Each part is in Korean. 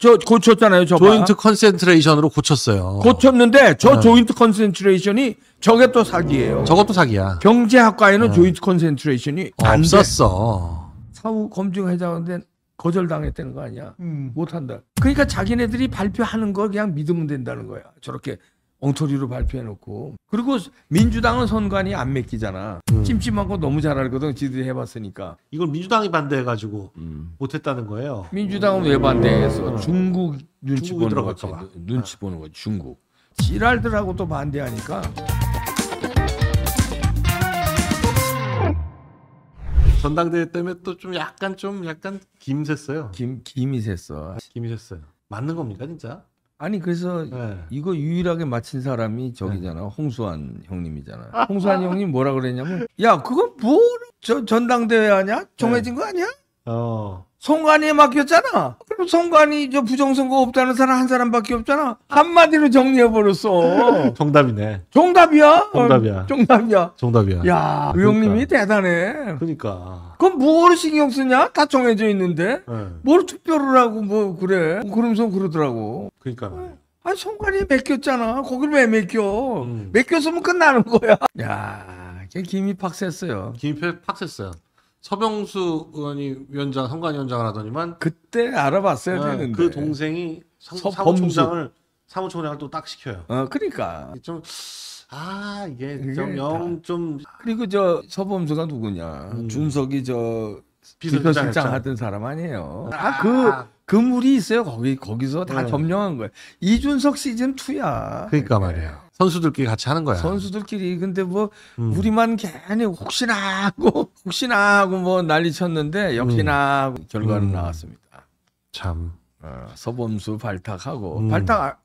저 고쳤잖아요. 저 조인트 컨센트레이션으로 고쳤어요. 고쳤는데 저 네. 조인트 컨센트레이션이 저게 또 사기예요. 저것도 사기야. 경제학과에는 네. 조인트 컨센트레이션이 안 썼어. 사후 검증하자는데 거절당했다는 거 아니야. 음. 못한다. 그러니까 자기네들이 발표하는 걸 그냥 믿으면 된다는 거야. 저렇게 엉터리로 발표해놓고 그리고 민주당은 선관위안 맡기잖아 음. 찜찜하고 너무 잘 알거든 지들이 해봤으니까 이걸 민주당이 반대해가지고 음. 못했다는 거예요 민주당은 왜 반대해서 음. 중국 눈치 보는 거지 눈치 보는 거지 중국 지랄들하고 또 반대하니까 전당대회 때문에 또 좀 약간 좀 약간 김 샜어요 김 김이 샜어 김이 샜어요 맞는 겁니까 진짜 아니 그래서 네. 이거 유일하게 맞힌 사람이 저기잖아 네. 홍수환 형님이잖아. 홍수환 형님 뭐라 그랬냐면 야그거뭐 저, 전당대회 하냐? 정해진 네. 거 아니야? 어. 송관이에 맡겼잖아. 그럼 송관이 저 부정선거 없다는 사람 한 사람밖에 없잖아. 한마디로 정리해버렸어. 정답이네. 정답이야? 정답이야. 정답이야. 정답이야. 야, 의원님이 그러니까. 그 대단해. 그러니까. 그럼 뭐를 신경 쓰냐? 다 정해져 있는데. 네. 뭘 투표를 하고 뭐 그래. 뭐 그러면서 그러더라고. 그러니까. 아니, 송관이 맡겼잖아. 거길 왜 맡겨? 음. 맡겼으면 끝나는 거야. 야, 김이 팍 셌어요. 김이 팍 셌어요. 서병수 의원이 위원장 선관위원장을 하더니만 그때 알아봤어야 네, 되는데 그 동생이 사, 사무총장을 사무총장을 또 딱 시켜요. 어, 그러니까 좀 아, 이게 좀영좀 그리고 저 서범수가 누구냐? 음. 준석이 저 비서실장, 하던 사람 아니에요. 아그 아, 그, 그 물이 있어요 거기 거기서 다 네. 점령한 거예요. 이준석 시즌 2야. 그러니까 말이에요. 선수들끼리 같이 하는 거야. 선수들끼리 근데 뭐 음. 우리만 괜히 혹시나 하고 혹시나 하고 뭐 난리 쳤는데 역시나 하 음. 결과는 음. 나왔습니다. 참 어, 서범수 발탁하고 음. 발탁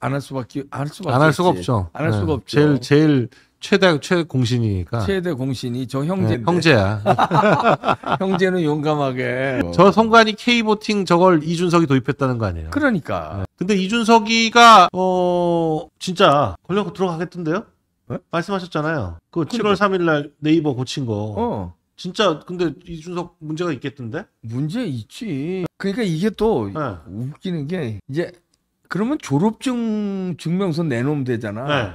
안 할 수밖에 안할 수밖에 안할 수가 없죠. 안할 네. 수가 없죠. 제일 제일 최대 최 공신이니까. 최대 공신이 저 형제. 네, 형제야. 형제는 용감하게. 저 선관이 K 보팅 저걸 이준석이 도입했다는 거 아니에요? 그러니까. 네. 근데 이준석이가 어 진짜 권력 들어가겠던데요? 네? 말씀하셨잖아요. 그 7월 그러니까. 3일날 네이버 고친 거. 어. 진짜 근데 이준석 문제가 있겠던데? 문제 있지. 그러니까 이게 또 네. 웃기는 게 이제 그러면 졸업증 증명서 내놓으면 되잖아. 네.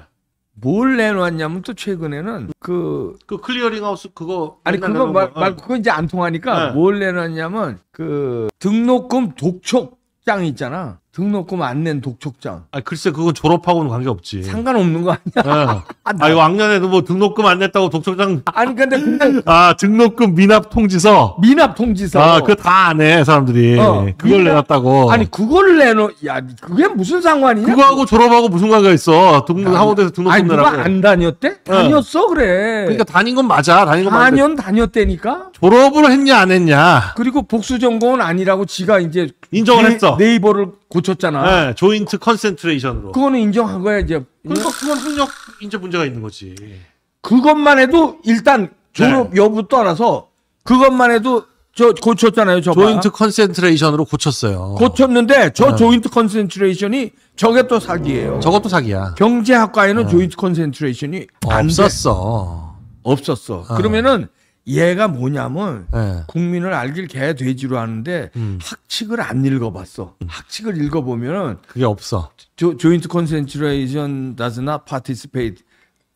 뭘 내놓았냐면 또 최근에는 그. 그 클리어링하우스 그거. 아니, 그거 말, 말, 그거 이제 안 통하니까 네. 뭘 내놨냐면 그 등록금 독촉장 있잖아. 등록금 안 낸 독촉장. 아 글쎄 그건 졸업하고는 관계없지. 상관없는 거 아니야? 네. 아, 아 이거 왕년에도 뭐 등록금 안 냈다고 독촉장. 아니 근데 그냥... 아 등록금 미납 통지서. 미납 통지서. 아 그거 다 안 해 사람들이. 어, 그걸 미납... 내놨다고. 아니 그걸 내놓. 야 그게 무슨 상관이냐? 그거하고 그거. 졸업하고 무슨 관계가 있어? 등록 난... 하고 돼서 등록금 내라고. 아니 안 다녔대? 어. 다녔어 그래. 그러니까 다닌 건 맞아. 다닌 건 맞아. 4년 다녔대니까. 졸업을 했냐 안 했냐. 그리고 복수 전공은 아니라고 지가 이제 인정을 네, 했어. 네이버를 고쳤잖아. 네, 조인트 컨센트레이션으로. 그거는 인정한 거야 이제. 그러니까 그건 학력 이제 문제가 있는 거지. 그것만 해도 일단 네. 졸업 네. 여부 떠나서 그것만 해도 저 고쳤잖아요. 저 조인트 컨센트레이션으로 고쳤어요. 고쳤는데 저 네. 조인트 컨센트레이션이 저게 또 사기예요. 저것도 사기야. 경제학과에는 조인트 네. 컨센트레이션이 없었어. 없었어. 어. 그러면은 얘가 뭐냐면 네. 국민을 알길 개 돼지로 하는데 음. 학칙을 안 읽어봤어. 음. 학칙을 읽어보면은 그게 없어. 조, 조인트 컨센트레이션 does not participate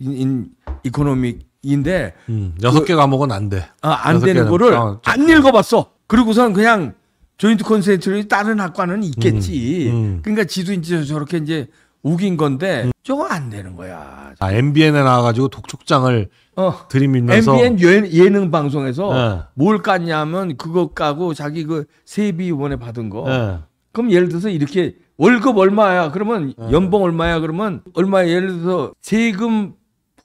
in, in economic인데 음, 여섯 음. 개 과목은 안 돼. 아, 안 되는 거를 어, 안 읽어봤어. 그리고선 그냥 조인트 컨센트레이 션 다른 학과는 있겠지. 음, 음. 그러니까 지도 이제 저렇게 이제 우긴 건데. 저거 안 되는 거야. 아, MBN에 나와가지고 독촉장을 어, 들이면서 MBN 예, 예능 방송에서 네. 뭘 깠냐면 그거 까고 자기 그 세비 이번에 받은 거. 네. 그럼 예를 들어서 이렇게 월급 얼마야? 그러면 네. 연봉 얼마야? 그러면 얼마 예를 들어서 세금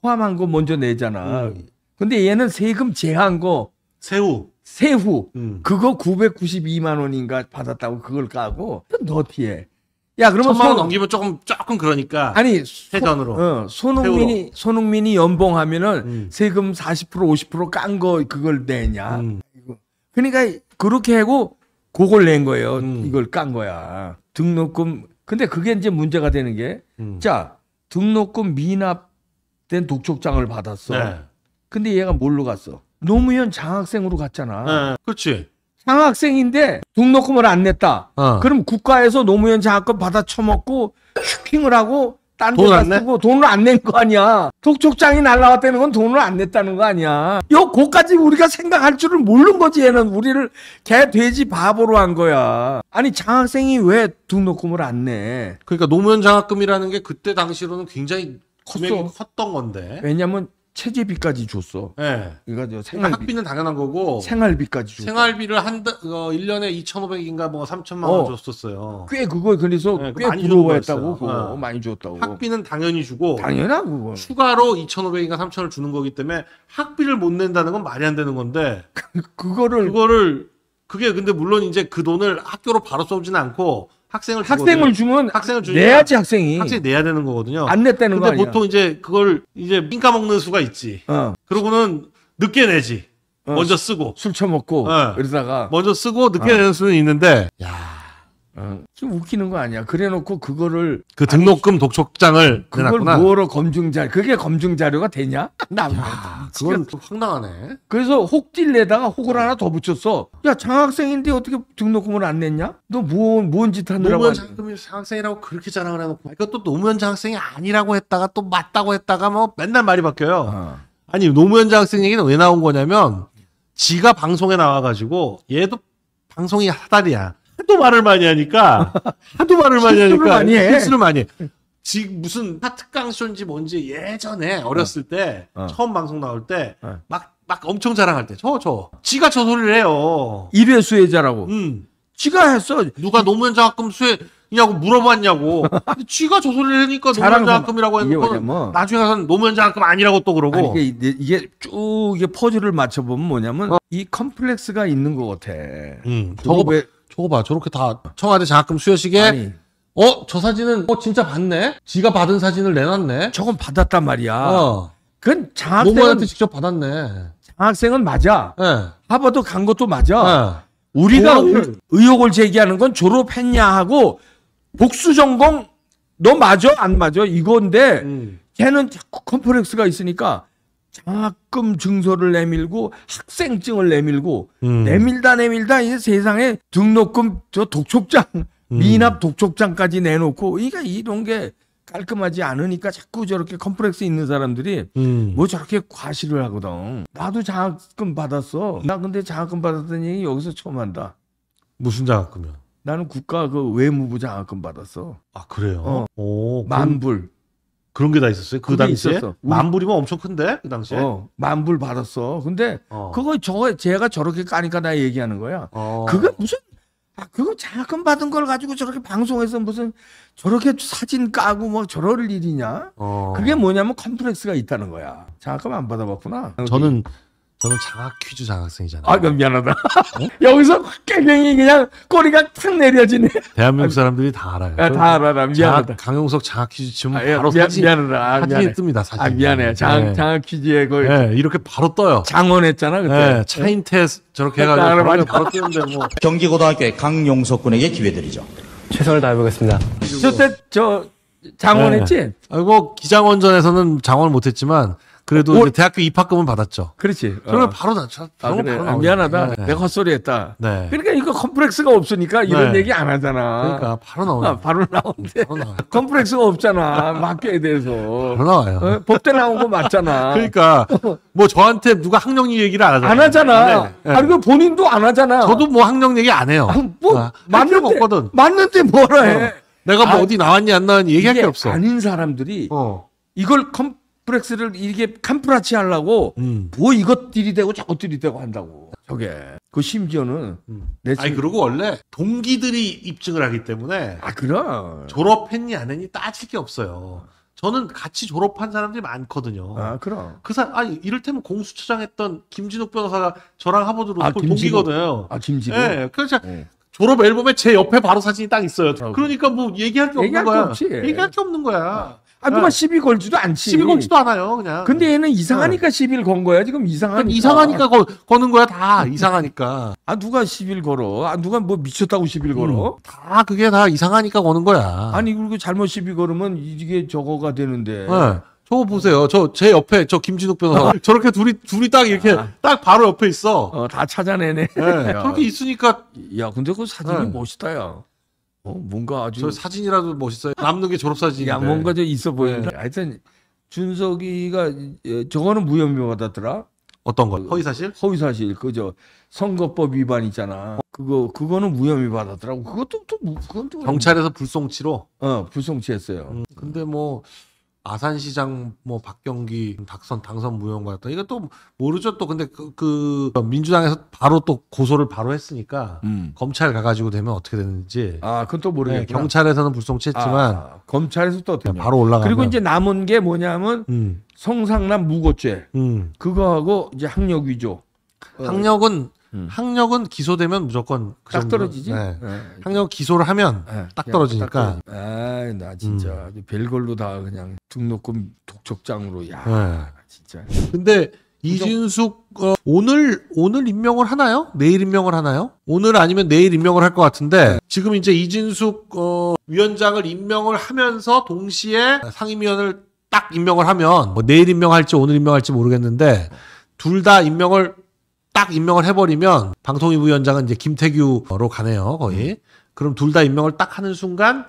포함한 거 먼저 내잖아. 음. 근데 얘는 세금 제한 거 세후 세후 음. 그거 992만 원인가 받았다고 그걸 까고 너티에 야, 그러면 천만 원 손- 넘기면 조금 조금 그러니까 아니 소- 세전으로. 어, 손흥민이 손흥민이 연봉하면은 음. 세금 40% 50%깐 거 그걸 내냐. 음. 그러니까 그렇게 하고 그걸 낸 거예요. 음. 이걸 깐 거야. 등록금. 근데 그게 이제 문제가 되는 게 음. 자, 등록금 미납된 독촉장을 받았어. 네. 근데 얘가 뭘로 갔어? 노무현 장학생으로 갔잖아. 네. 그렇지. 장학생인데 등록금을 안 냈다. 어. 그럼 국가에서 노무현 장학금 받아 처먹고 슈킹을 하고 딴데다 쓰고 돈을 안 낸 거 아니야. 독촉장이 날라왔다는 건 돈을 안 냈다는 거 아니야. 요 고까지 우리가 생각할 줄을 모르는 거지 얘는 우리를 개 돼지 바보로 한 거야. 아니 장학생이 왜 등록금을 안 내? 그러니까 노무현 장학금이라는 게 그때 당시로는 굉장히 컸어. 컸던 건데. 왜냐면 체제비까지 줬어. 네. 그러니까 생활비. 학비는 당연한 거고 생활비까지 줬어. 생활비를 한 달, 어, 1년에 2,500인가 뭐 3천만 원 어. 줬었어요. 꽤 그거 그래서 네, 꽤 많이 준부다고어 예. 많이 줬다고. 학비는 당연히 주고 당연한 그거. 추가로 2,500인가 3천을 주는 거기 때문에 학비를 못 낸다는 건 말이 안 되는 건데 그거를 그거를 그게 근데 물론 이제 그 돈을 학교로 바로 써오지는 않고 학생을 학생을 주면 학생을 주면 내야지 학생이 학생 내야 되는 거거든요. 안 냈다는 거 아니야. 보통 이제 그걸 이제 삥까 먹는 수가 있지. 어. 그러고는 늦게 내지. 어. 먼저 쓰고 술 처먹고 네. 이러다가 먼저 쓰고 늦게 어. 내는 수는 있는데 야 어, 지금 웃기는 거 아니야. 그래놓고 그거를 그 등록금 아니, 독촉장을 그걸 내놨구나. 뭐로 검증자 그게 검증자료가 되냐? 나 그건 황당하네. 그래서 혹딜 내다가 혹을 하나 더 붙였어. 야 장학생인데 어떻게 등록금을 안 냈냐? 너뭐뭔짓 하느라고? 노무현 장학금이 장학생이라고 그렇게 자랑을 해놓고 그러니까 또 노무현 장학생이 아니라고 했다가 또 맞다고 했다가 뭐 맨날 말이 바뀌어요. 어. 아니 노무현 장학생 얘기는 왜 나온 거냐면 지가 방송에 나와가지고 얘도 방송이 하달이야 하도 말을 많이 하니까 하도 말을 많이 하니까 많이 해. 실수를 많이 해. 지 무슨 파특강 쇼인지 뭔지 예전에 어렸을 때 어. 처음 방송 나올 때막막 막 엄청 자랑할 때 저 저 지가 저 소리를 해요. 1회 수혜자라고. 음. 지가 했어. 누가 노무현 장학금 수혜냐고 물어봤냐고. 근데 지가 저 소리를 하니까 노무현 장학금이라고 했는데 나중에 가서는 노무현 장학금 아니라고 또 그러고. 아니, 이게, 이게 쭉 이게 퍼즐을 맞춰보면 뭐냐면 어. 이 컴플렉스가 있는 것 같아. 음, 저거 왜 저거 봐 저렇게 다 청와대 장학금 수여식에 어, 저 사진은, 어, 진짜 봤네? 지가 받은 사진을 내놨네? 저건 받았단 말이야. 어. 그건 장학생은. 노무한테 직접 받았네. 장학생은 맞아. 예. 하버드 간 것도 맞아. 예. 우리가 그... 의혹을 제기하는 건 졸업했냐 하고 복수전공 너 맞아? 안 맞아? 이건데 음. 걔는 자꾸 컴플렉스가 있으니까 장학금 증서를 내밀고 학생증을 내밀고 음. 내밀다 내밀다 이제 세상에 등록금 저 독촉장 음. 미납 독촉장까지 내놓고 그러니까 이런 게 깔끔하지 않으니까 자꾸 저렇게 컴플렉스 있는 사람들이 음. 뭐 저렇게 과시를 하거든. 나도 장학금 받았어. 나 근데 장학금 받았더니 여기서 처음 한다. 무슨 장학금이야? 나는 국가 그 외무부 장학금 받았어. 아 그래요? 어. 오, 만불. 그런 게 다 있었어요. 그 당시에 만불이면 엄청 큰데 그 당시에 어, 만불 받았어. 근데 어. 그거 저 제가 저렇게 까니까 나 얘기하는 거야. 어. 그게 무슨 아 그거 자금 받은 걸 가지고 저렇게 방송에서 무슨 저렇게 사진 까고 뭐 저럴 일이냐? 어. 그게 뭐냐면 컴플렉스가 있다는 거야. 자금 안 받아봤구나. 저는 저는 장학 퀴즈 장학생이잖아요. 아, 그럼 미안하다. 어? 여기서 깨경이 그냥 꼬리가 탁 내려지네. 대한민국 사람들이 다 알아요. 아, 다 알아라. 미안하다. 장학, 강용석 장학 퀴즈 치면 아, 예, 바로 미안, 사진, 미안하다. 아, 사진이 미안해. 뜹니다. 사진. 아, 미안해. 장, 네. 장학 퀴즈에 거의. 네, 이렇게 바로 떠요. 장원했잖아, 그때. 네, 차인태 네. 저렇게 해가지고 바 바로 뜨는데 뭐. 경기고등학교의 강용석 군에게 기회 드리죠. 최선을 다해보겠습니다. 저때 저 장원했지? 네. 아이 기장원전에서는 장원 못했지만 그래도 어, 올... 어. 대학교 입학금은 받았죠. 그렇지. 그러면 어. 바로 낮춰. 아, 그래. 바로 아, 미안하다. 네. 내가 헛소리했다. 네. 그러니까 이거 컴플렉스가 없으니까 이런 네. 얘기 안 하잖아. 그러니까 바로 나오네. 아, 바로 나오는데. 컴플렉스가 없잖아. 학교에 대해서. 바로 나와요. 어? 법대 나온 거 맞잖아. 그러니까 뭐 저한테 누가 학력리 얘기를 안 하잖아. 안 하잖아. 네. 네. 아니 그 본인도 안 하잖아. 저도 뭐 학력 얘기 안 해요. 아, 뭐 아, 맞는데 없거든. 맞는데 뭐라 해. 어. 내가 뭐 아, 어디 나왔니 안 나왔니 얘기할 게 없어. 아닌 사람들이 어. 이걸 컴 컴플렉스를 이게 캄프라치 하려고 음. 뭐 이것들이 되고 저것들이 되고 한다고. 저게 그 심지어는 음. 내 아니 그리고 원래 동기들이 입증을 하기 때문에 아 그럼 졸업했니 안 했니 따질 게 없어요. 저는 같이 졸업한 사람들이 많거든요. 아 그럼 그 사, 아니 이를테면 공수처장 했던 김진욱 변호사가 저랑 하버드 로스쿨 아, 동기거든요. 아 김진욱. 예, 네, 그래서 그러니까 네. 졸업 앨범에 제 옆에 바로 사진이 딱 있어요. 아, 그- 그러니까 뭐 얘기할 게 없는 얘기할 거야. 게 얘기할 게 없는 거야. 아. 아, 누가 네. 시비 걸지도 않지. 시비 걸지도 않아요, 그냥. 근데 얘는 네. 이상하니까 시비를 건 거야. 지금 이상하니까. 이상하니까 거, 거는 거야, 다. 이상하니까. 아, 누가 시비를 걸어? 아, 누가 뭐 미쳤다고 시비를 걸어? 음, 다 그게 다 이상하니까 거는 거야. 아니, 그리고 잘못 시비 걸으면 이게 저거가 되는데. 네. 저거 보세요. 저 제 옆에 저 김진욱 변호사 어. 저렇게 둘이 둘이 딱 이렇게 아. 딱 바로 옆에 있어. 어, 다 찾아내네. 네, 야, 저렇게 어. 있으니까 야, 근데 그 사진이 네. 멋있다야. 어, 뭔가 아주 저 사진이라도 멋있어요. 남는 게졸업사진인 야, 뭔가 좀 있어 네. 보이는데. 하여튼 준석이가 예, 저거는 무혐의 받았더라. 어떤 거? 그 허위사실? 허위사실 그저 선거법 위반 있잖아. 그거 그거는 무혐의 받았더라고. 그것도 또 뭐, 그건 또 경찰에서 불송치로. 어 불송치했어요. 음, 근데 뭐 아산시장 뭐 박경기 당선 당선 무용과였다. 이거 또 모르죠. 또 근데 그, 그 민주당에서 바로 또 고소를 바로 했으니까 음. 검찰 가가지고 되면 어떻게 되는지. 아, 그건 또모르겠구 네, 경찰에서는 불송치했지만 아, 검찰에서 또 어떻게 바로 올라가. 그리고 이제 남은 게 뭐냐면 음. 성상남 무고죄. 음. 그거하고 이제 학력 위조. 학력은 음. 학력은 기소되면 무조건 그딱 떨어지지. 네. 네. 학력 기소를 하면 네. 딱 떨어지니까. 아나 진짜 음. 별걸로 다 그냥 등록금 독촉장으로 야 네. 진짜. 근데 이진숙 어, 오늘 오늘 임명을 하나요? 내일 임명을 하나요? 오늘 아니면 내일 임명을 할 것 같은데 지금 이제 이진숙 어, 위원장을 임명을 하면서 동시에 상임위원을 딱 임명을 하면 뭐 내일 임명할지 오늘 임명할지 모르겠는데 둘 다 임명을 딱 임명을 해버리면 방통위부 위원장은 이제 김태규로 가네요 거의. 음. 그럼 둘 다 임명을 딱 하는 순간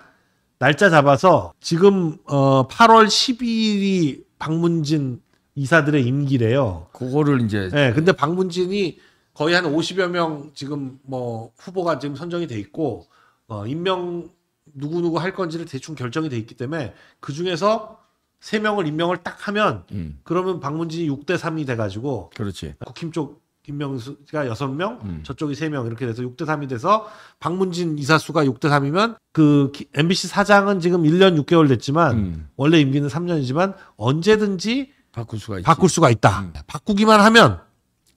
날짜 잡아서 지금 어 8월 12일이 방문진 이사들의 임기래요. 그거를 이제. 네, 근데 방문진이 거의 한 50여 명 지금 뭐 후보가 지금 선정이 돼 있고 어 임명 누구 누구 할 건지를 대충 결정이 돼 있기 때문에 그 중에서 세 명을 임명을 딱 하면 음. 그러면 방문진이 6대 3이 돼 가지고 그렇지. 국힘 쪽 김명수가 여섯 명 음. 저쪽이 세 명 이렇게 돼서 6대 3이 돼서 박문진 이사 수가 6대 3이면 그 MBC 사장은 지금 1년 6개월 됐지만 음. 원래 임기는 3년이지만 언제든지 바꿀 수가 있지. 바꿀 수가 있다. 음. 바꾸기만 하면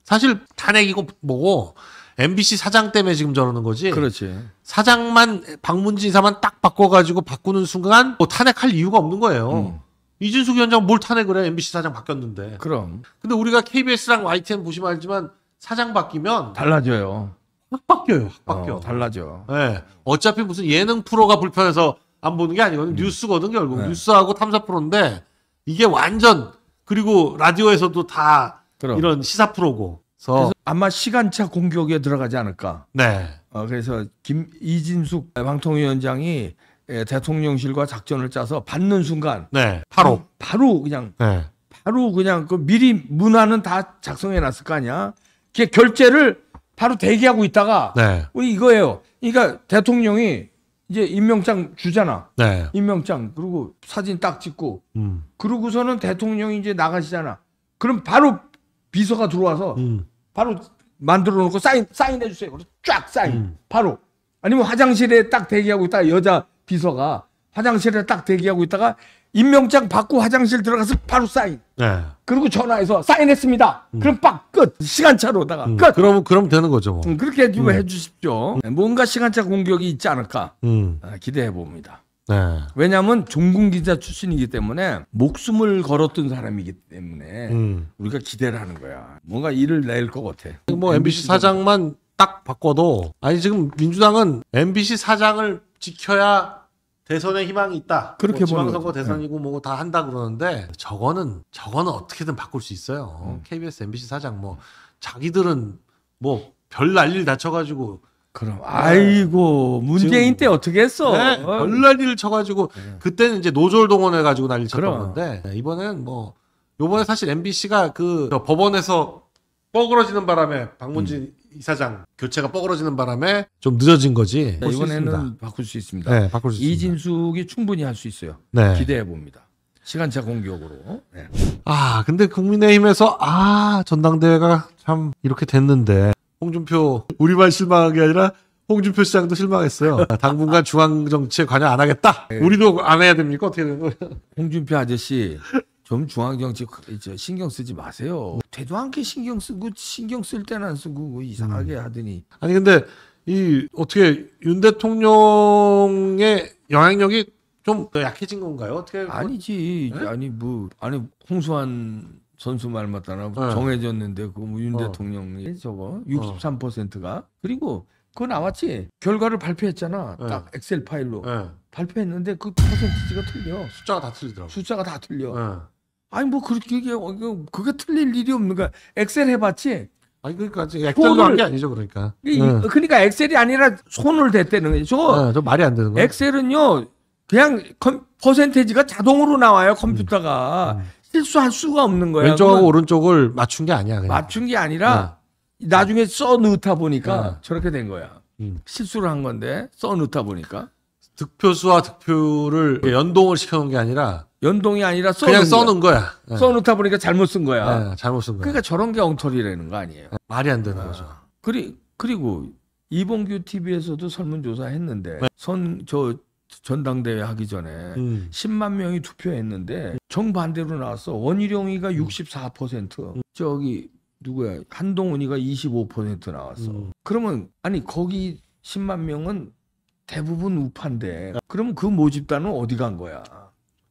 사실 탄핵이고 뭐고 MBC 사장 때문에 지금 저러는 거지. 그렇지. 사장만 박문진 이사만 딱 바꿔가지고 바꾸는 순간 뭐 탄핵할 이유가 없는 거예요. 음. 이준숙 위원장 뭘 탄핵을 해? MBC 사장 바뀌었는데. 그럼. 근데 우리가 KBS랑 YTN 보시면 알지만 사장 바뀌면 달라져요. 확 바뀌어요. 확 어, 바뀌어. 어, 달라져. 예. 네. 어차피 무슨 예능 프로가 불편해서 안 보는 게 아니거든요. 음. 뉴스거든 결국 네. 뉴스하고 탐사 프로인데 이게 완전 그리고 라디오에서도 다 그럼. 이런 시사 프로고. 그래서 아마 시간차 공격에 들어가지 않을까. 네. 어, 그래서 김 이진숙 방통위원장이 예, 대통령실과 작전을 짜서 받는 순간 네. 바로 음, 바로 그냥 네. 바로 그냥 그 미리 문화는다 작성해 놨을 거 아니야. 결제를 바로 대기하고 있다가 네. 우리 이거예요. 그러니까 대통령이 이제 임명장 주잖아. 네. 임명장 그리고 사진 딱 찍고 음. 그러고서는 대통령이 이제 나가시잖아. 그럼 바로 비서가 들어와서 음. 바로 만들어 놓고 사인 사인해 주세요. 쫙 사인. 음. 바로 아니면 화장실에 딱 대기하고 있다 여자 비서가 화장실에 딱 대기하고 있다가 임명장 받고 화장실 들어가서 바로 사인. 네. 그리고 전화해서 사인했습니다. 음. 그럼 빡 끝. 시간차로다가 음. 끝. 그럼 그럼 되는 거죠. 뭐. 음, 그렇게 좀 음. 해주십시오. 뭔가 시간차 공격이 있지 않을까 음. 아, 기대해 봅니다. 네. 왜냐하면 종군 기자 출신이기 때문에 목숨을 걸었던 사람이기 때문에 음. 우리가 기대를 하는 거야. 뭔가 일을 낼 것 같아. 뭐 MBC 사장만 딱 바꿔도 아니 지금 민주당은 MBC 사장을 지켜야 대선에 희망이 있다. 뭐 그렇게 뭐 지방선거 대선이고 네. 뭐다 한다 그러는데 저거는 저거는 어떻게든 바꿀 수 있어요. 음. KBS, MBC 사장 뭐 자기들은 뭐 별 난리를 다쳐가지고 그럼 아이고 네. 문재인 때 어떻게 했어? 네, 별 난리를 쳐가지고 네. 그때는 이제 노졸 동원해가지고 난리 쳤던 건데 네, 이번엔 뭐 요번에 사실 MBC가 그 법원에서 뻐그러지는 바람에 박문진 음. 이사장 교체가 뻐그러지는 바람에 좀 늦어진 거지. 네, 이번에는 바꿀 수 있습니다. 네, 바꿀 수 있습니다. 이진숙이 충분히 할 수 있어요. 네. 기대해 봅니다. 시간차 공격으로. 네. 아, 근데 국민의힘에서 아, 전당대회가 참 이렇게 됐는데 홍준표 우리만 실망한 게 아니라 홍준표 시장도 실망했어요. 당분간 중앙 정치에 관여 안 하겠다. 네. 우리도 안 해야 됩니까? 어떻게 되는 거예요? 홍준표 아저씨 좀 중앙정치 그 신경 쓰지 마세요. 되도 않게 신경 쓰고 신경 쓸 때는 안 쓰고 뭐 이상하게 음. 하더니. 아니 근데 이 어떻게 윤 대통령의 영향력이 좀 약해진 건가요? 어떻게 뭐 아니지 네? 아니 뭐 아니 홍수환 선수 말 맞다나 네. 정해졌는데 그윤 뭐 어. 대통령이 저거 63%가 어. 그리고 그거 나왔지 결과를 발표했잖아 네. 딱 엑셀 파일로 발표했는데 그 퍼센티지가 틀려 숫자가 다 틀리더라고 숫자가 다 틀려 아니 뭐 그렇게 이게 어, 그게 틀릴 일이 없는 거야. 엑셀 해봤지. 아니 그러니까 엑셀로 한게 아니죠 그러니까. 이, 응. 그러니까 엑셀이 아니라 손을 댔다는 거죠. 네, 말이 안 되는 거예요. 엑셀은요 그냥 컴, 퍼센테지가 자동으로 나와요 컴퓨터가 음. 음. 실수할 수가 없는 거예요. 왼쪽하고 오른쪽을 맞춘 게 아니야. 그냥. 맞춘 게 아니라 네. 나중에 써 넣다 보니까 네. 저렇게 된 거야. 음. 실수를 한 건데 써 넣다 보니까 득표수와 득표를 연동을 시켜놓은 게 아니라 연동이 아니라 써놓은 그냥 써놓은 거야. 거야. 네. 써놓다 보니까 잘못 쓴 거야. 네, 잘못 쓴 거야. 그러니까 저런 게 엉터리라는 거 아니에요. 네, 말이 안 되는 아. 거죠. 그리, 그리고 이봉규 TV에서도 설문조사 했는데 네. 선저 전당대회 하기 전에 음. 10만 명이 투표했는데 정반대로 나왔어. 원희룡이가 64%, 음. 저기 누구야 한동훈이가 25% 나왔어. 음. 그러면 아니 거기 10만 명은 대부분 우파인데 그러면 그 모집단은 어디 간 거야?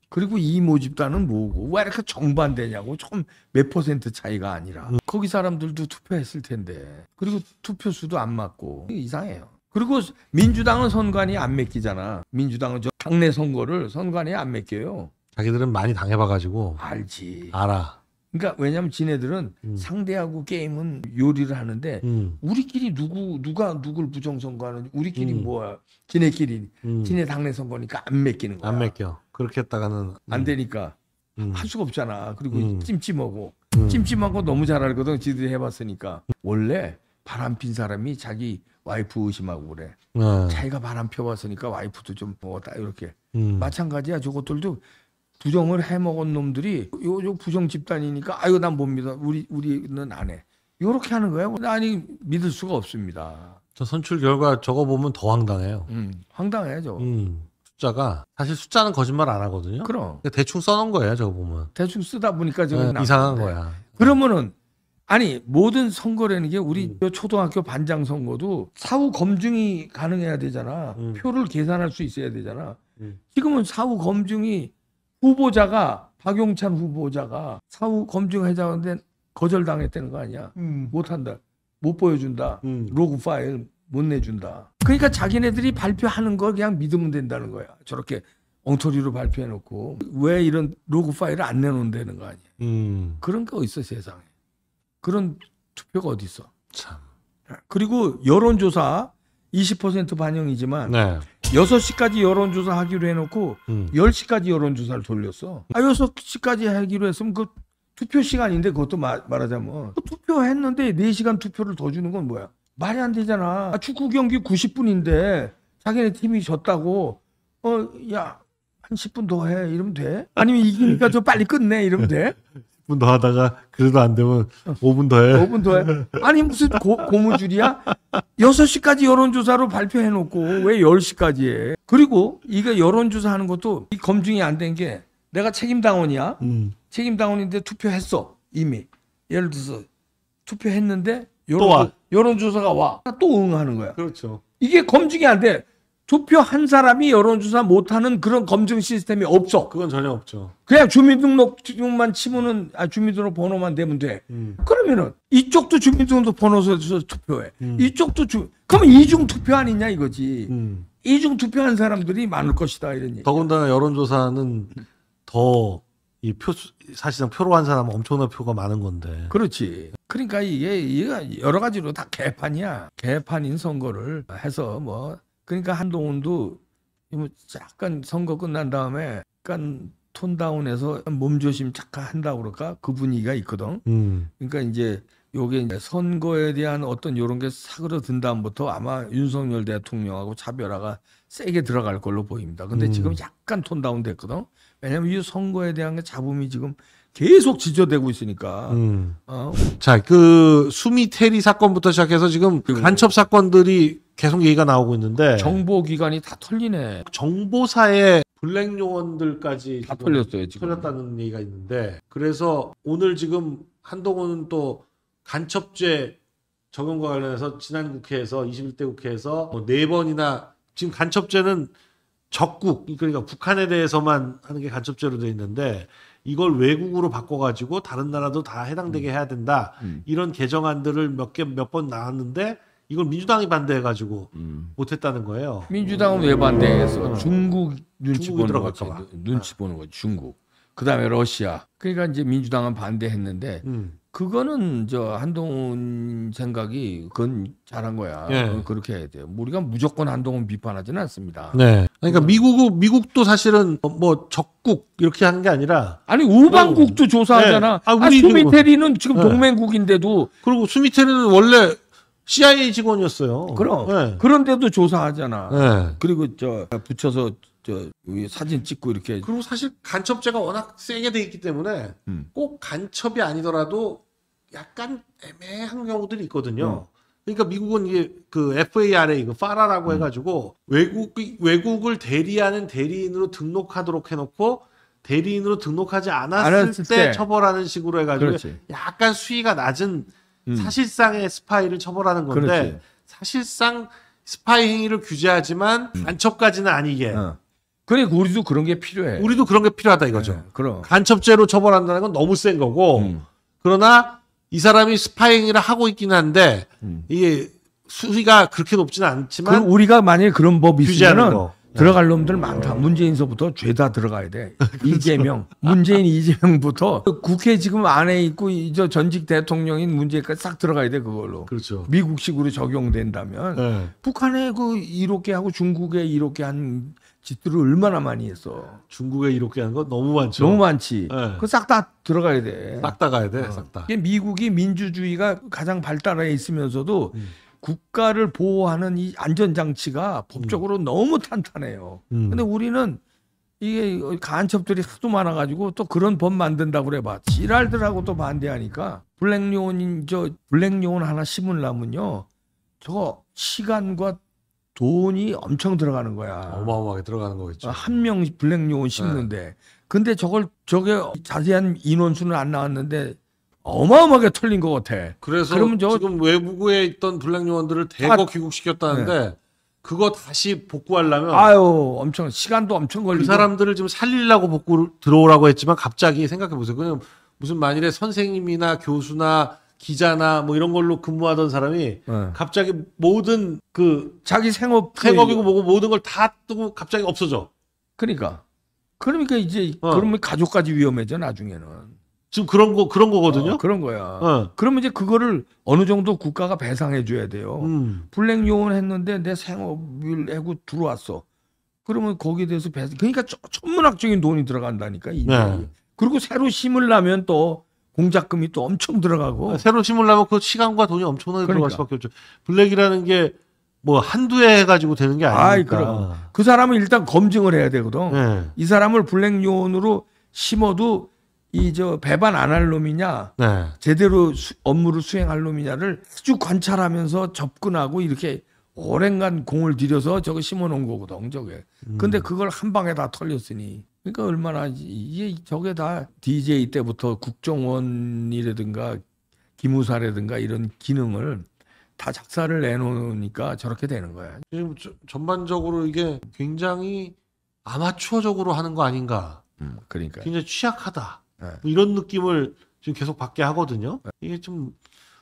그리고 이모 집단은 뭐고 왜 이렇게 정반대냐고 조금 몇 퍼센트 차이가 아니라 음. 거기 사람들도 투표했을 텐데 그리고 투표수도 안 맞고 이상해요. 그리고 민주당은 선관위 안 맡기잖아. 민주당은 저 당내 선거를 선관위안 맡겨요. 자기들은 많이 당해봐가지고 알지. 알아. 그러니까 왜냐면 하 지네들은 음. 상대하고 게임은 요리를 하는데 음. 우리끼리 누구 누가 누굴 부정 선거하는 지 우리끼리 음. 뭐야 지네끼리 음. 지네 당내 선거니까 안 맡기는 거야. 안 맡겨. 그렇게 했다가는 음. 안 되니까 음. 할 수가 없잖아. 그리고 찜찜하고 찜찜하고 너무 잘 알거든. 지들이 해봤으니까 원래 바람 핀 사람이 자기 와이프 의심하고 그래. 네. 자기가 바람 펴봤으니까 와이프도 좀 뭐다 이렇게. 마찬가지야. 저것들도 부정을 해먹은 놈들이 요, 요 부정 집단이니까 아유 난못 믿어 우리 우리는 안 해. 이렇게 하는 거예요. 아니 믿을 수가 없습니다. 저 선출 결과 저거 보면 더 황당해요. 음, 황당해죠. 음, 숫자가 사실 숫자는 거짓말 안 하거든요. 그럼 대충 써놓은 거예요. 저거 보면 대충 쓰다 보니까 지금 네, 이상한 거야. 그러면은 아니 모든 선거라는 게 우리 음. 초등학교 반장 선거도 사후 검증이 가능해야 되잖아. 음. 표를 계산할 수 있어야 되잖아. 음. 지금은 사후 검증이 후보자가 박용찬 후보자가 사후 검증 회장한테 거절당했다는 거 아니야. 음. 못한다. 못 보여준다. 음. 로그 파일 못 내준다. 그러니까 자기네들이 발표하는 걸 그냥 믿으면 된다는 거야. 저렇게 엉터리로 발표해놓고 왜 이런 로그 파일을 안 내놓는다는 거 아니야. 음. 그런 거 있어 세상에. 그런 투표가 어디 있어. 참. 그리고 여론조사 20% 반영이지만 네. 여섯 시까지 여론조사 하기로 해놓고 음. 열시까지 여론조사를 돌렸어. 아, 여섯 시까지 하기로 했으면 그 투표 시간인데 그것도 마, 말하자면 뭐 투표했는데 네시간 투표를 더 주는 건 뭐야? 말이 안 되잖아. 아, 축구 경기 90분인데 자기네 팀이 졌다고 어, 야, 한 10분 더 해. 이러면 돼? 아니면 이기니까 좀 빨리 끝내. 이러면 돼? 10분 더 하다가 그래도 안 되면 5분 더 해. 5분 더 해. 아니 무슨 고, 무줄이야 6시까지 여론조사로 발표해 놓고 왜 10시까지 해? 그리고 이게 여론조사 하는 것도 이 검증이 안 된 게 내가 책임당원이야. 음. 책임당원인데 투표했어. 이미. 예를 들어서 투표했는데 여론, 여론조사가 와. 또 응하는 거야. 그렇죠. 이게 검증이 안 돼. 투표 한 사람이 여론조사 못하는 그런 검증 시스템이 없어. 그건 전혀 없죠. 그냥 주민등록만 치면은 아, 주민등록 번호만 되면 돼. 음. 그러면은 이쪽도 주민등록 번호에서 투표해. 음. 이쪽도 주 그러면 이중 투표 아니냐 이거지. 음. 이중 투표한 사람들이 많을 것이다 이런 얘기. 더군다나 여론조사는 더 이 표 사실상 표로 한 사람은 엄청난 표가 많은 건데. 그렇지. 그러니까 이게 이게 여러 가지로 다 개판이야. 개판인 선거를 해서 뭐. 그러니까 한동훈도 뭐 약간 선거 끝난 다음에 약간 톤다운해서 몸조심 잠깐 한다고 그럴까? 그 분위기가 있거든. 음. 그러니까 이제 요게 이제 선거에 대한 어떤 요런 게 사그러든 다음부터 아마 윤석열 대통령하고 차별화가 세게 들어갈 걸로 보입니다. 근데 음. 지금 약간 톤다운 됐거든. 왜냐면 이 선거에 대한 게 잡음이 지금 계속 지저되고 있으니까. 음. 어? 자, 그 수미 테리 사건부터 시작해서 지금 간첩 사건들이 계속 얘기가 나오고 있는데 정보기관이 다 털리네. 정보사의 블랙 요원들까지 다 털렸어요 지금. 털렸다는 얘기가 있는데 그래서 오늘 지금 한동훈은 또 간첩죄 적용과 관련해서 지난 국회에서 21대 국회에서 뭐 네 번이나 지금 간첩죄는 적국 그러니까 북한에 대해서만 하는 게 간첩죄로 돼 있는데 이걸 외국으로 바꿔가지고 다른 나라도 다 해당되게 음. 해야 된다 음. 이런 개정안들을 몇 개 몇 번 나왔는데 이걸 민주당이 반대해가지고 음. 못했다는 거예요. 민주당은 왜 음. 반대해서 음. 중국 눈치 보는 거죠 눈치 네. 보는 거 중국. 그다음에 러시아. 그러니까 이제 민주당은 반대했는데 음. 그거는 저 한동훈 생각이 그건 잘한 거야. 네. 그렇게 해야 돼요. 우리가 무조건 한동훈 비판하지는 않습니다. 네. 그러니까 미국은 미국도 사실은 뭐, 뭐 적국 이렇게 한 게 아니라 아니 우방국도 네. 조사하잖아. 네. 아, 우리 아, 수미테리는 지금 네. 동맹국인데도 그리고 수미테리는 원래 CIA 직원이었어요. 그럼. 네. 그런데도 조사하잖아. 네. 그리고 저 붙여서 저 사진 찍고 이렇게. 그리고 사실 간첩죄가 워낙 세게 돼 있기 때문에 음. 꼭 간첩이 아니더라도 약간 애매한 경우들이 있거든요. 음. 그러니까 미국은 이게 그 FARA 그 파라라고 음. 해가지고 외국 외국을 대리하는 대리인으로 등록하도록 해놓고 대리인으로 등록하지 않았을, 않았을 때, 때, 처벌하는 식으로 해가지고 약간 수위가 낮은 음. 사실상의 스파이를 처벌하는 건데 그렇지. 사실상 스파이 행위를 규제하지만 음. 간첩까지는 아니게. 어. 그래 우리도 그런 게 필요해. 우리도 그런 게 필요하다 네, 이거죠. 네, 그럼 간첩죄로 처벌한다는 건 너무 센 거고 음. 그러나 이 사람이 스파이 행위를 하고 있긴 한데 음. 이게 수위가 그렇게 높지는 않지만 그 우리가 만약에 그런 법이 있으면 들어갈 놈들 많다. 어. 문재인서부터 죄다 들어가야 돼. 그렇죠. 이재명, 문재인 이재명부터 국회 지금 안에 있고 이제 전직 대통령인 문재인까지 싹 들어가야 돼 그걸로. 그렇죠. 미국식으로 적용된다면 네. 북한에 그 이렇게 하고 중국에 이렇게 한 짓들을 얼마나 많이 했어. 중국에 이렇게 한 거 너무 많죠. 너무 많지. 네. 그싹 다 들어가야 돼. 싹 다 가야 돼. 어. 싹 다. 미국이 민주주의가 가장 발달해 있으면서도. 음. 국가를 보호하는 이 안전장치가 법적으로 음. 너무 탄탄해요. 음. 근데 우리는 이게 간첩들이 하도 많아가지고 또 그런 법 만든다고 그래봐. 지랄들하고 또 반대하니까 블랙요원인 저 블랙요원 하나 심으려면요. 저거 시간과 돈이 엄청 들어가는 거야. 어마어마하게 들어가는 거겠죠. 어, 한명 블랙요원 심는데. 네. 근데 저걸 저게 자세한 인원수는 안 나왔는데 어마어마하게 털린 것 같아. 그래서 저... 지금 외국에 있던 블랙 요원들을 대거 아, 귀국시켰다는데 네. 그거 다시 복구하려면 아유 엄청 시간도 엄청 걸리고 그 사람들을 지금 살리려고 복구 들어오라고 했지만 갑자기 생각해 보세요. 그냥 무슨 만일에 선생님이나 교수나 기자나 뭐 이런 걸로 근무하던 사람이 네. 갑자기 모든 그 자기 생업 그 생업이고 뭐고 모든 걸 다 뜨고 갑자기 없어져. 그러니까 그러니까 이제 어. 그러면 가족까지 위험해져 나중에는. 지금 그런 거 그런 거거든요. 어, 그런 거야. 어. 그러면 이제 그거를 어느 정도 국가가 배상해 줘야 돼요. 음. 불량 요원 했는데 내 생업을 내고 들어왔어. 그러면 거기에 대해서 배상. 그러니까 천문학적인 돈이 들어간다니까. 이 네. 그리고 새로 심을려면또 공작금이 또 엄청 들어가고. 아, 새로 심을려면그 시간과 돈이 엄청나게 그러니까. 들어갈 수밖에 없죠. 블랙이라는 게 뭐 한두 해 해가지고 되는 게 아니니까. 아이, 그그 사람은 일단 검증을 해야 되거든. 네. 이 사람을 블랙 요원으로 심어도 이저 배반 안 할 놈이냐, 네. 제대로 수, 업무를 수행할 놈이냐를 쭉 관찰하면서 접근하고 이렇게 오랜간 공을 들여서 저거 심어놓은 거거든 저게. 음. 근데 그걸 한 방에 다 털렸으니. 그러니까 얼마나 이게 저게 다 DJ 때부터 국정원이라든가 기무사라든가 이런 기능을 다 작사를 내놓으니까 저렇게 되는 거야. 지금 저, 전반적으로 이게 굉장히 아마추어적으로 하는 거 아닌가. 음, 그러니까. 굉장히 취약하다. 예. 뭐 이런 느낌을 지금 계속 받게 하거든요. 예. 이게 좀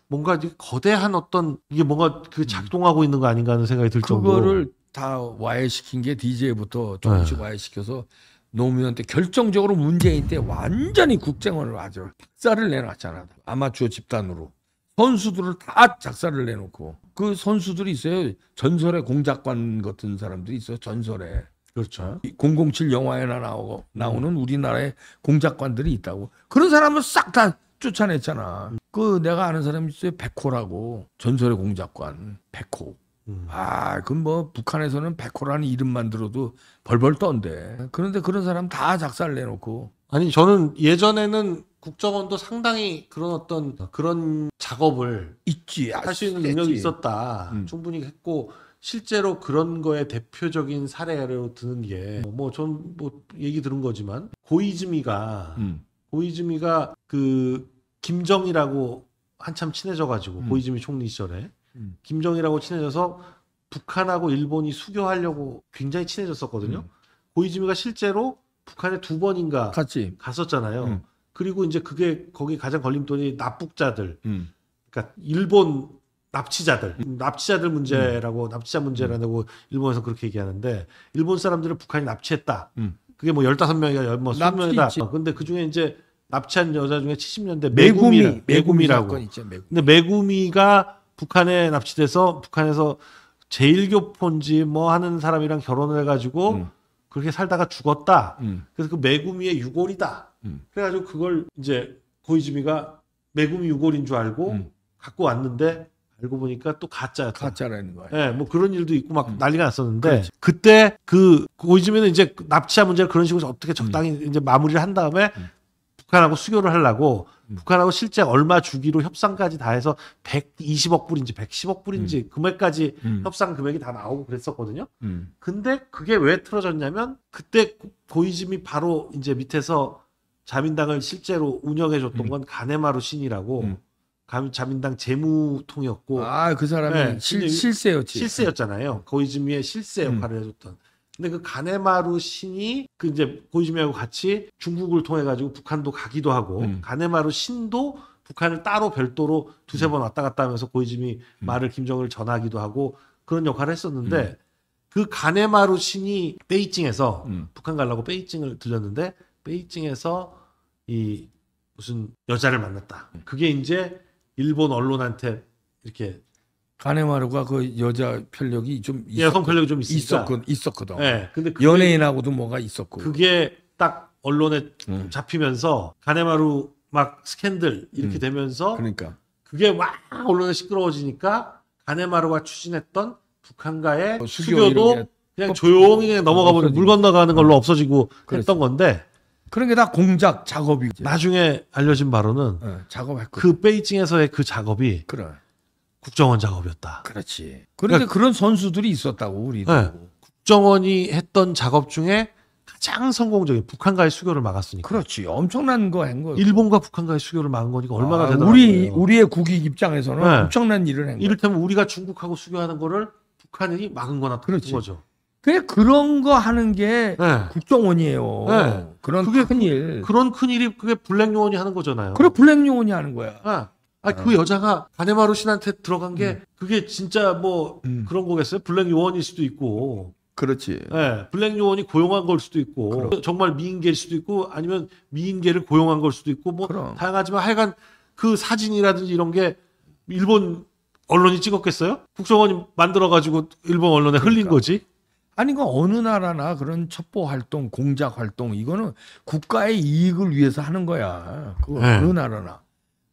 뭔가 거대한 어떤 이게 뭔가 그 음. 작동하고 있는 거 아닌가 하는 생각이 들 정도로 그거를 다 와해시킨 게 DJ부터 조금씩 예. 와해시켜서 노무현때 결정적으로 문재인 때 완전히 국정원을 아주 박사를 내놨잖아. 아마추어 집단으로. 선수들을 다 작사를 내놓고 그 선수들이 있어요. 전설의 공작관 같은 사람들이 있어요. 전설의 그렇죠. 007 영화에나 나오고 나오는 우리나라의 공작관들이 있다고 그런 사람을 싹 다 쫓아냈잖아. 그 내가 아는 사람이 있어요. 백호라고 전설의 공작관 백호. 음. 아, 그뭐 북한에서는 백호라는 이름만 들어도 벌벌 떤데. 그런데 그런 사람 다 작살 내놓고. 아니 저는 예전에는 국정원도 상당히 그런 어떤 그런 작업을 있지 할수 있는 능력이 있었다. 음. 충분히 했고 실제로 그런 거에 대표적인 사례로 드는 게뭐 뭐, 전뭐 뭐 얘기 들은 거지만 고이즈미가 음. 고이즈미가 그 김정이라고 한참 친해져 가지고 음. 고이즈미 총리 시절에 음. 김정이라고 친해져서 북한하고 일본이 수교하려고 굉장히 친해졌었거든요. 음. 고이즈미가 실제로 북한에 두 번인가 같이. 갔었잖아요. 음. 그리고 이제 그게 거기 가장 걸림돌이 납북자들. 음. 그러니까 일본 납치자들, 납치자들 문제라고 음. 납치자 문제라고 음. 일본에서 그렇게 얘기하는데 일본 사람들을 북한이 납치했다. 음. 그게 뭐1 5 명이가뭐 20명이다. 근데 그중에 이제 납치한 여자 중에 70년대 매구미매구미라고 메구미. 근데 매구미가 북한에 납치돼서 북한에서 제일교포인지 뭐 하는 사람이랑 결혼을 해 가지고 음. 그렇게 살다가 죽었다. 음. 그래서 그매구미의 유골이다. 음. 그래 가지고 그걸 이제 고이즈미가 매구미 유골인 줄 알고 갖고 왔는데 알고 보니까 또 가짜였다. 가짜라는 거예 예, 네, 뭐 그런 일도 있고 막 음. 난리가 났었는데 그렇지. 그때 그, 그 요즘에는 이제 납치자 문제를 그런 식으로 어떻게 적당히 음. 이제 마무리를 한 다음에 음. 북한하고 수교를 하려고 음. 북한하고 실제 얼마 주기로 협상까지 다 해서 120억 불인지 110억 불인지 금액까지 음. 음. 협상 금액이 다 나오고 그랬었거든요. 근데 그게 왜 틀어졌냐면 그때 고이즈미 바로 이제 밑에서 자민당을 실제로 운영해 줬던 건 가네마루 신이라고 자민당 재무통이었고 아 그 사람은 네, 실, 실세였지 실세였잖아요. 고이즈미의 실세 음. 역할을 음. 해줬던. 근데 그 가네마루 신이 그 이제 고이즈미하고 같이 중국을 통해 가지고 북한도 가기도 하고 음. 가네마루 신도 북한을 따로 별도로 두세 번 음. 왔다 갔다 하면서 고이즈미 음. 말을 김정을 전하기도 하고 그런 역할을 했었는데 그 가네마루 신이 베이징에서 음. 북한 가려고 베이징을 들렸는데 베이징에서 이 무슨 여자를 만났다. 그게 이제 일본 언론한테 이렇게 가네마루가 그 여자 편력이 좀 있었, 여성 편력이 좀 있었거든. 있었거든. 네, 근데 연예인하고도 뭐가 있었고. 그게 딱 언론에 음. 잡히면서 가네마루 막 스캔들 이렇게 음. 되면서 그러니까 그게 막 언론에 시끄러워지니까 가네마루가 추진했던 북한과의 어, 수교 도 그냥 조용히 넘어가 버려 물 건너가는 걸로 음. 없어지고 그랬지 했던 건데 그런 게 다 공작 작업이죠. 나중에 알려진 바로는 어, 작업할 거. 그 베이징에서의 그 작업이 그래. 국정원 작업이었다. 그렇지. 그런데 그러니까, 그런 선수들이 있었다고 우리도. 네. 국정원이 했던 작업 중에 가장 성공적인 북한과의 수교를 막았으니까. 그렇지. 엄청난 거 한 거. 일본과 북한과의 수교를 막은 거니까 얼마나 아, 대단한 우리 거예요. 우리의 국익 입장에서는 네. 엄청난 일을 한 거. 이를테면 우리가 중국하고 수교하는 거를 북한이 막은 거나 그렇 거죠. 그냥 그런 거 하는 게 네. 국정원이에요. 네. 그런 그게 큰일. 그런 큰일이 그게 블랙 요원이 하는 거잖아요. 그래 블랙 요원이 하는 거야. 아, 아, 그 여자가 가네마루 신한테 들어간 게 음. 그게 진짜 뭐 음. 그런 거겠어요? 블랙 요원일 수도 있고. 그렇지. 네, 블랙 요원이 고용한 걸 수도 있고 그럼. 정말 미인계일 수도 있고 아니면 미인계를 고용한 걸 수도 있고 뭐 그럼. 다양하지만 하여간 그 사진이라든지 이런 게 일본 언론이 찍었겠어요? 국정원이 만들어가지고 일본 언론에 그러니까. 흘린 거지. 아니 그 어느 나라나 그런 첩보 활동, 공작 활동 이거는 국가의 이익을 위해서 하는 거야. 그거 네. 어느 나라나.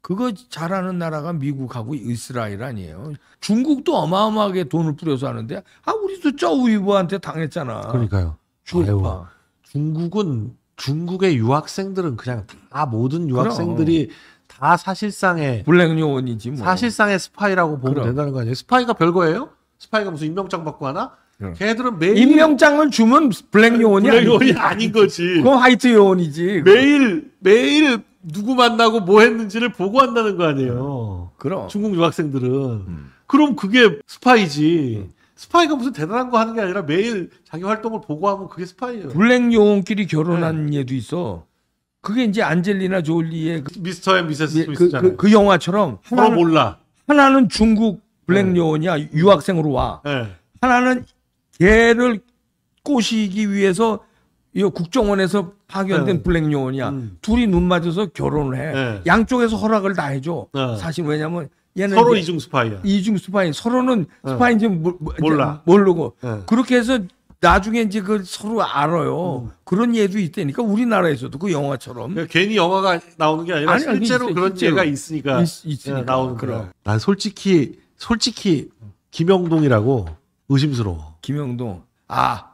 그거 잘하는 나라가 미국하고 이스라엘 아니에요. 중국도 어마어마하게 돈을 뿌려서 하는데 아 우리도 저 우이부한테 당했잖아. 그러니까요. 주파. 중국은 중국의 유학생들은 그냥 다 모든 유학생들이 그럼. 다 사실상의 블랙 요원이지 뭐. 사실상의 스파이라고 보면 그럼. 된다는 거 아니에요? 스파이가 별거예요? 스파이가 무슨 임명장 받고 하나? 예. 걔들은 매일 임명장을 주면 블랙 요원이 블랙 요원이 아니지. 아닌 거지. 그건 화이트 요원이지. 매일 매일 누구 만나고 뭐 했는지를 보고한다는 거 아니에요. 음, 그럼 중국 유학생들은 음. 그럼 그게 스파이지. 음. 스파이가 무슨 대단한 거 하는 게 아니라 매일 자기 활동을 보고하면 그게 스파이예요. 블랙 요원끼리 결혼한 네. 얘도 있어. 그게 이제 안젤리나 졸리의 그, 미스터 앤 미세스 미, 예, 그, 그, 그, 영화처럼 하나는 몰라. 하나는 중국 블랙 네. 요원이야 유학생으로 와. 네. 하나는 걔를 꼬시기 위해서 이 국정원에서 파견된 네. 블랙 요원이야. 음. 둘이 눈 맞아서 결혼을 해. 네. 양쪽에서 허락을 다 해줘. 네. 사실 왜냐면 얘는 서로 이중 스파이야. 이중 스파이. 서로는 네. 스파인지 뭐 몰라. 모르고 네. 그렇게 해서 나중에 이제 그 서로 알아요. 음. 그런 예도 있다니까 우리나라에서도 그 영화처럼. 그러니까 괜히 영화가 나오는 게 아니라 아니, 실제로 있어 그런 실제로. 예가 있으니까, 있, 으니까 네, 나오는 그런. 난 솔직히 솔직히 김영동이라고 의심스러워. 김영동. 아,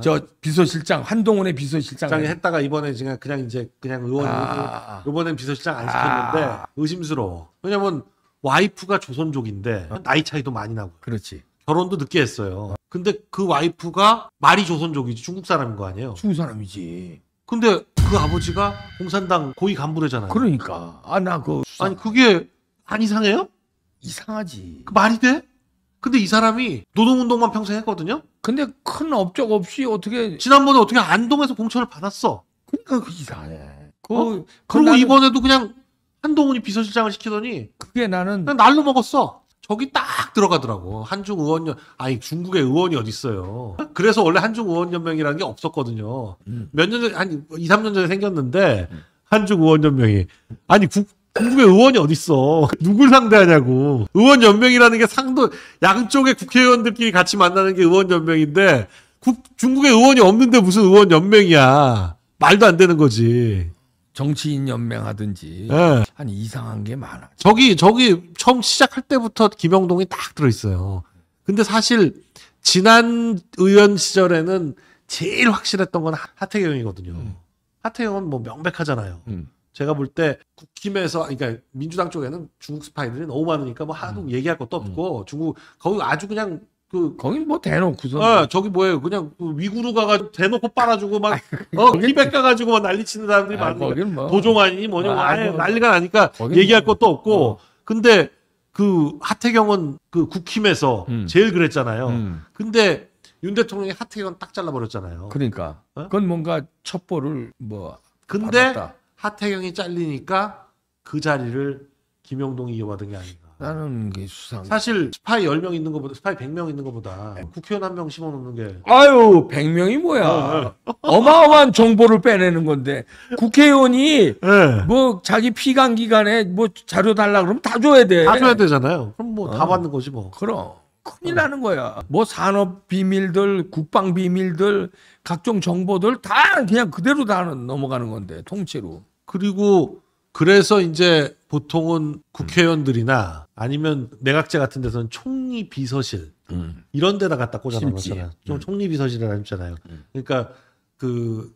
저 비서실장 한동훈의 비서실장. 장이 했다가 이번에 그냥 그냥 이제 그냥 의원 아. 이번엔 비서실장 안 시켰는데 아. 의심스러워. 왜냐면 와이프가 조선족인데 어. 나이 차이도 많이 나고. 그렇지. 결혼도 늦게 했어요. 근데 그 와이프가 말이 조선족이지 중국 사람인 거 아니에요? 중국 사람이지. 근데 그 아버지가 공산당 고위 간부래잖아요. 그러니까. 아 나 그 아니 그게 안 이상해요? 이상하지. 그 말이 돼? 근데 이 사람이 노동운동만 평생 했거든요. 근데 큰 업적 없이 어떻게 지난번에 어떻게 안동에서 공천을 받았어. 그니까그 이상해. 어? 그 어? 그리고 나는... 이번에도 그냥 한동훈이 비서실장을 시키더니 그게 나는 그냥 날로 먹었어. 저기 딱 들어가더라고. 한중 의원 연 아니 중국의 의원이 어딨어요 그래서 원래 한중 의원 연맹이라는 게 없었거든요. 음. 몇년 전에 한 2, 3년 전에 생겼는데 음. 한중 의원 연맹이 아니 국 한국의 의원이 어딨어. 누굴 상대하냐고. 의원연맹이라는 게 상도, 양쪽의 국회의원들끼리 같이 만나는 게 의원연맹인데, 국, 중국의 의원이 없는데 무슨 의원연맹이야. 말도 안 되는 거지. 정치인 연맹 하든지. 네. 예. 아니, 이상한 게 많아. 저기, 저기, 처음 시작할 때부터 김영동이 딱 들어있어요. 근데 사실, 지난 의원 시절에는 제일 확실했던 건 하태경이거든요. 음. 하태경은 뭐 명백하잖아요. 음. 제가 볼 때 국힘에서 그러니까 민주당 쪽에는 중국 스파이들이 너무 많으니까 뭐 하도 음. 얘기할 것도 없고 음. 중국 거기 아주 그냥 그 거기 뭐 대놓고서 아, 그 예, 저기 뭐예요 그냥 그 위구르 가가 대놓고 빨아주고 막 어, 티백 가가지고 막 난리 치는 사람들이 많으니까 뭐. 도종환이 뭐냐 아, 뭐. 난리가 나니까 얘기할 뭐. 것도 없고 어. 근데 그 하태경은 그 국힘에서 음. 제일 그랬잖아요 음. 근데 윤 대통령이 하태경 딱 잘라버렸잖아요 그러니까 어? 그건 뭔가 첩보를 뭐 근데 받았다. 하태경이 잘리니까 그 자리를 김영동이 이어받은 게 아닌가. 나는 게 수상. 사실 스파이 10명 있는 것보다 스파이 100명 있는 것보다 국회의원 한 명 심어 놓는 게 아유, 100명이 뭐야. 어마어마한 정보를 빼내는 건데 국회의원이 네. 뭐 자기 피감 기간에 뭐 자료 달라 그러면 다 줘야 돼. 다 줘야 되잖아요. 그럼 뭐다 어. 받는 거지 뭐. 그럼. 큰일 나는 거야. 뭐 산업 비밀들, 국방 비밀들, 각종 정보들 다 그냥 그대로 다 넘어가는 건데 통째로. 그리고 그래서 이제 보통은 국회의원들이나 아니면 내각제 같은 데서는 총리 비서실 음. 이런 데다 갖다 꽂아 놓잖아요. 음. 총리 비서실에라 했잖아요. 음. 그러니까 그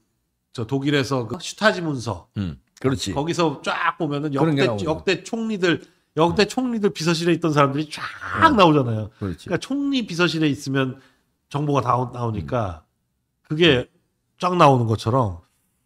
저 독일에서 그 슈타지 문서. 음. 그렇지. 거기서 쫙 보면은 역대 역대 총리들 역대 음. 총리들 비서실에 있던 사람들이 쫙 음. 나오잖아요. 그렇지. 그러니까 총리 비서실에 있으면 정보가 다 나오니까 그게 쫙 나오는 것처럼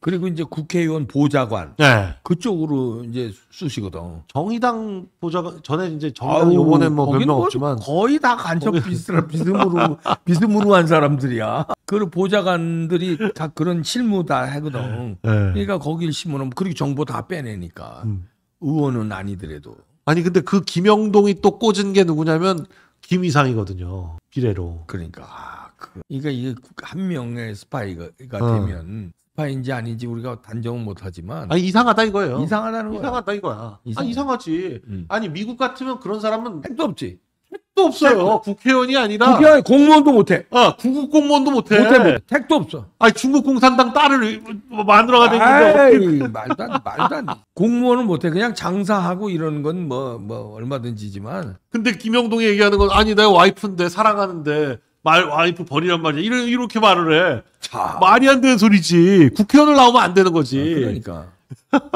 그리고 이제 국회의원 보좌관 네. 그쪽으로 이제 쓰시거든 정의당 보좌관 전에 이제 정의당 요번에 뭐몇명 뭐 없지만 거의 다 간첩 거기... 비슷한 비스무르 비스무르한 사람들이야. 그 보좌관들이 다 그런 실무 다 하거든. 네. 그러니까 거길 심으면 그리고 정보 다 빼내니까 음. 의원은 아니더라도. 아니 근데 그 김영동이 또 꽂은 게 누구냐면 김이상이거든요. 비례로. 그러니까. 아, 그. 그러니까 이게 한 명의 스파이가 어. 되면 파인지 아닌지 우리가 단정은 못하지만 아 이상하다 이거예요. 이상하다는 거야. 이상하다 이거야. 아 이상하지. 음. 아니 미국 같으면 그런 사람은 핵도 없지. 택도 없어요. 국회의원이 아니라. 국회의원 공무원도 못해. 어, 아, 구급 공무원도 못해. 못해, 못해. 택도 없어. 아니, 중국 공산당 딸을 만들어가 됐는데. 말도 안, 말도 안. 공무원은 못해. 그냥 장사하고 이러는 건 뭐, 뭐, 얼마든지지만. 근데 김영동이 얘기하는 건, 아니, 내 와이프인데, 사랑하는데, 말 와이프 버리란 말이야. 이래, 이렇게 말을 해. 자. 말이 안 되는 소리지. 국회의원을 나오면 안 되는 거지. 아, 그러니까.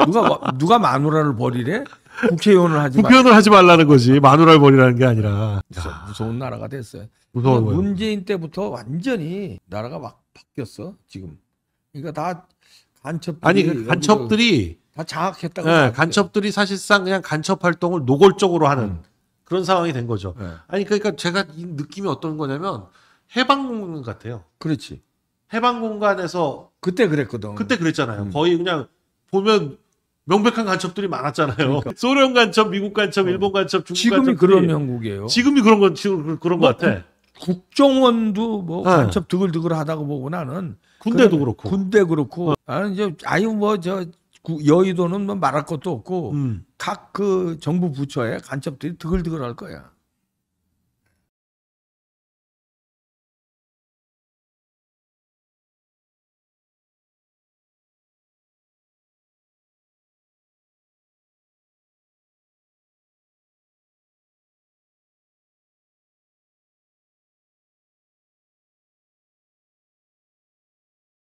누가 누가 마누라를 버리래? 국회의원을 하지 국회의원을 말... 하지 말라는 거지. 마누라를 버리라는 게 아니라. 야. 무서운 나라가 됐어요. 무서운 거예요. 문재인 때부터 완전히 나라가 막 바뀌었어. 지금. 그러니까 다 간첩들이 아니 그 간첩들이 다 장악했다고. 네, 간첩들이 사실상 그냥 간첩 활동을 노골적으로 하는 음. 그런 상황이 된 거죠. 네. 아니 그러니까 제가 이 느낌이 어떤 거냐면 해방 공간 같아요. 그렇지. 해방 공간에서 그때 그랬거든. 그때 그랬잖아요. 음. 거의 그냥 보면 명백한 간첩들이 많았잖아요. 그러니까. 소련 간첩, 미국 간첩, 어. 일본 간첩, 중국 지금이 간첩. 지금이 그런 형국이에요. 지금이 그런 건 지금 그런 뭐, 것 같아. 국, 정원도 뭐 네. 간첩 드글드글 하다고 보고 나는 군대도 그렇고 군대 그렇고 어. 나는 아, 이제 아유 뭐저 여의도는 뭐 말할 것도 없고 음. 각그 정부 부처에 간첩들이 드글드글 할 거야.